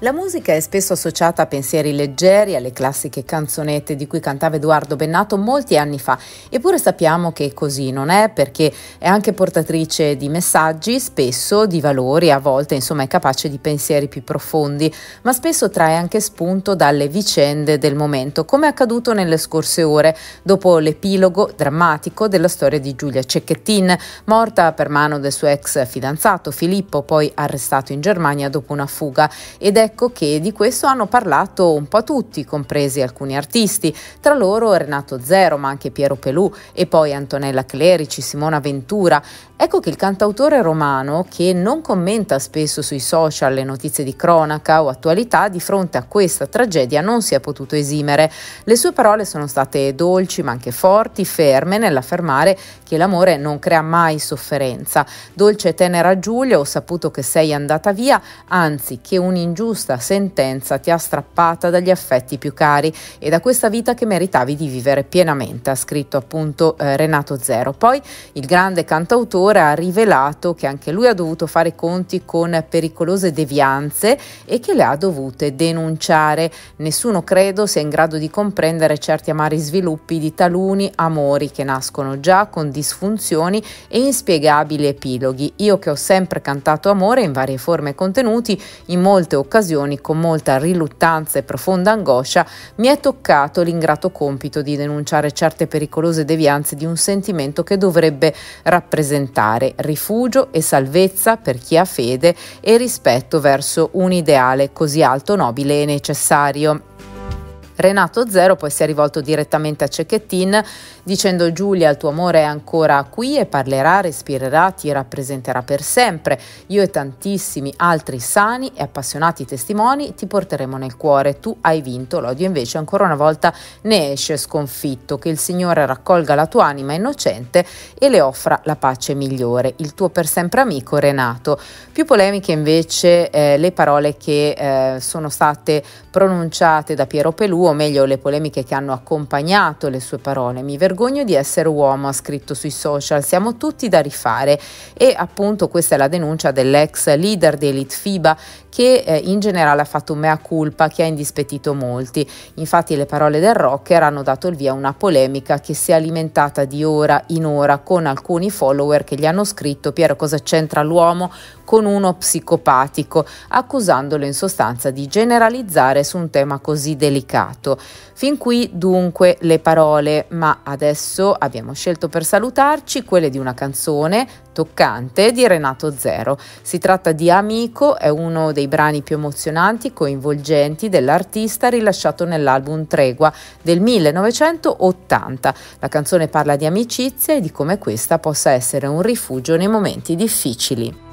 La musica è spesso associata a pensieri leggeri, alle classiche canzonette di cui cantava Edoardo Bennato molti anni fa, eppure sappiamo che così non è perché è anche portatrice di messaggi, spesso di valori, a volte insomma è capace di pensieri più profondi, ma spesso trae anche spunto dalle vicende del momento, come è accaduto nelle scorse ore, dopo l'epilogo drammatico della storia di Giulia Cecchettin, morta per mano del suo ex fidanzato Filippo, poi arrestato in Germania dopo una fuga ed è ecco che di questo hanno parlato un po' tutti, compresi alcuni artisti, tra loro Renato Zero, ma anche Piero Pelù e poi Antonella Clerici, Simona Ventura. Ecco che il cantautore romano, che non commenta spesso sui social le notizie di cronaca o attualità, di fronte a questa tragedia non si è potuto esimere. Le sue parole sono state dolci ma anche forti, ferme nell'affermare che l'amore non crea mai sofferenza. Dolce e tenera Giulia, ho saputo che sei andata via, anzi che un'ingiusta ingiusta sentenza ti ha strappata dagli affetti più cari e da questa vita che meritavi di vivere pienamente, ha scritto appunto eh, Renato Zero. Poi il grande cantautore ha rivelato che anche lui ha dovuto fare conti con pericolose devianze e che le ha dovute denunciare. Nessuno credo sia in grado di comprendere certi amari sviluppi di taluni amori che nascono già con disfunzioni e inspiegabili epiloghi. Io che ho sempre cantato amore in varie forme e contenuti, in molte occasioni occasioni, con molta riluttanza e profonda angoscia, mi è toccato l'ingrato compito di denunciare certe pericolose devianze di un sentimento che dovrebbe rappresentare rifugio e salvezza per chi ha fede e rispetto verso un ideale così alto, nobile e necessario. Renato Zero poi si è rivolto direttamente a Cecchettin dicendo Giulia il tuo amore è ancora qui e parlerà, respirerà, ti rappresenterà per sempre. Io e tantissimi altri sani e appassionati testimoni ti porteremo nel cuore. Tu hai vinto, l'odio invece ancora una volta ne esce sconfitto. Che il Signore raccolga la tua anima innocente e le offra la pace migliore. Il tuo per sempre amico Renato. Più polemiche invece eh, le parole che eh, sono state pronunciate da Piero Pelù o meglio le polemiche che hanno accompagnato le sue parole. Mi vergogno di essere uomo, ha scritto sui social, siamo tutti da rifare e appunto questa è la denuncia dell'ex leader di Elite FIBA che eh, in generale ha fatto un mea culpa che ha indispettito molti. Infatti le parole del rocker hanno dato il via a una polemica che si è alimentata di ora in ora con alcuni follower che gli hanno scritto Piero cosa c'entra l'uomo con uno psicopatico, accusandolo in sostanza di generalizzare su un tema così delicato passato. Fin qui dunque le parole, ma adesso abbiamo scelto per salutarci quelle di una canzone toccante di Renato Zero. Si tratta di Amico, è uno dei brani più emozionanti, e coinvolgenti dell'artista rilasciato nell'album Tregua del 1980. La canzone parla di amicizia e di come questa possa essere un rifugio nei momenti difficili.